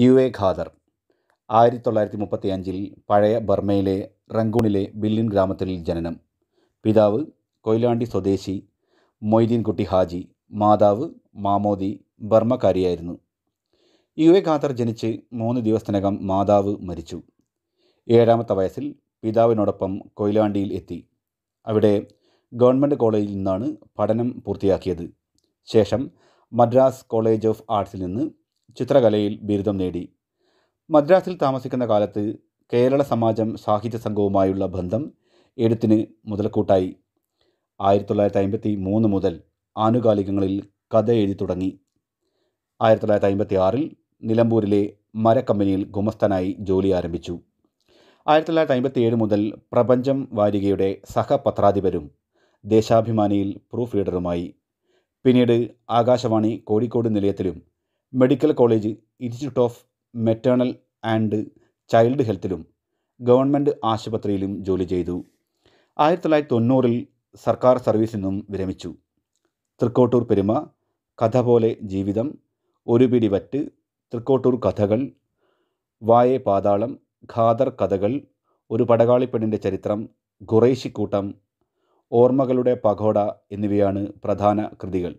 U A Khader ആയിരത്തി തൊള്ളായിരത്തി മുപ്പത്തി അഞ്ചിൽ പഴയ ബർമയിലെ റങ്കൂണിലെ ബില്ലിൻ ഗ്രാമത്തിൽ ജനനം പിതാവ് കൊയിലാണ്ടി സ്വദേശി മൊയ്തീൻകുട്ടി ഹാജി മാതാവ് മാമോദി ബർമ്മക്കാരിയായിരുന്നു യു എ ഖാദർ ജനിച്ച് മൂന്ന് ദിവസത്തിനകം മാതാവ് മരിച്ചു ഏഴാമത്തെ വയസ്സിൽ പിതാവിനോടൊപ്പം കൊയിലാണ്ടിയിൽ എത്തി അവിടെ ഗവൺമെൻറ് കോളേജിൽ നിന്നാണ് പഠനം പൂർത്തിയാക്കിയത് ശേഷം മദ്രാസ് കോളേജ് ഓഫ് ആർട്സിൽ നിന്ന് ചിത്രകലയിൽ ബിരുദം നേടി മദ്രാസിൽ താമസിക്കുന്ന കാലത്ത് കേരള സമാജം സാഹിത്യ സംഘവുമായുള്ള ബന്ധം എഴുത്തിന് മുതൽക്കൂട്ടായി ആയിരത്തി തൊള്ളായിരത്തി അമ്പത്തി മൂന്ന് മുതൽ ആനുകാലികങ്ങളിൽ കഥ എഴുതി തുടങ്ങി ആയിരത്തി തൊള്ളായിരത്തി അമ്പത്തി ആറിൽ നിലമ്പൂരിലെ മരക്കമ്പനിയിൽ ഗുമസ്തനായി ജോലി ആരംഭിച്ചു ആയിരത്തി തൊള്ളായിരത്തി അമ്പത്തി ഏഴ് മുതൽ പ്രപഞ്ചം വാരികയുടെ സഹപത്രാധിപരും ദേശാഭിമാനിയിൽ പ്രൂഫ് റീഡറുമായി പിന്നീട് ആകാശവാണി കോഴിക്കോട് നിലയത്തിലും medical college institute of maternal and child ഹെൽത്തിലും ഗവൺമെൻറ് ആശുപത്രിയിലും ജോലി ചെയ്തു ആയിരത്തി തൊള്ളായിരത്തി തൊണ്ണൂറിൽ സർക്കാർ സർവീസിൽ നിന്നും വിരമിച്ചു തൃക്കോട്ടൂർ പെരുമ കഥ പോലെ ജീവിതം ഒരു പിടി വറ്റ് തൃക്കോട്ടൂർ കഥകൾ വായ പാതാളം ഖാദർ കഥകൾ ഒരു പടകാളിപ്പെണ്ണിൻ്റെ ചരിത്രം ഖുറൈശിക്കൂട്ടം ഓർമ്മകളുടെ പകോട എന്നിവയാണ് പ്രധാന കൃതികൾ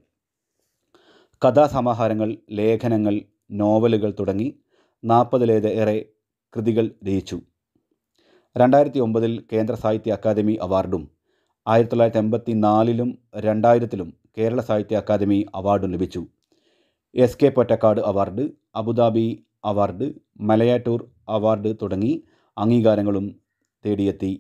കഥാസമാഹാരങ്ങൾ ലേഖനങ്ങൾ നോവലുകൾ തുടങ്ങി നാൽപ്പതിലേറെ കൃതികൾ രചിച്ചു രണ്ടായിരത്തി ഒമ്പതിൽ കേന്ദ്ര സാഹിത്യ അക്കാദമി അവാർഡും ആയിരത്തി തൊള്ളായിരത്തി എൺപത്തി നാലിലും രണ്ടായിരത്തിലും കേരള സാഹിത്യ അക്കാദമി അവാർഡും ലഭിച്ചു S K Pottekkatt award Abu Dhabi award Malayattoor award തുടങ്ങി അംഗീകാരങ്ങളും തേടിയെത്തി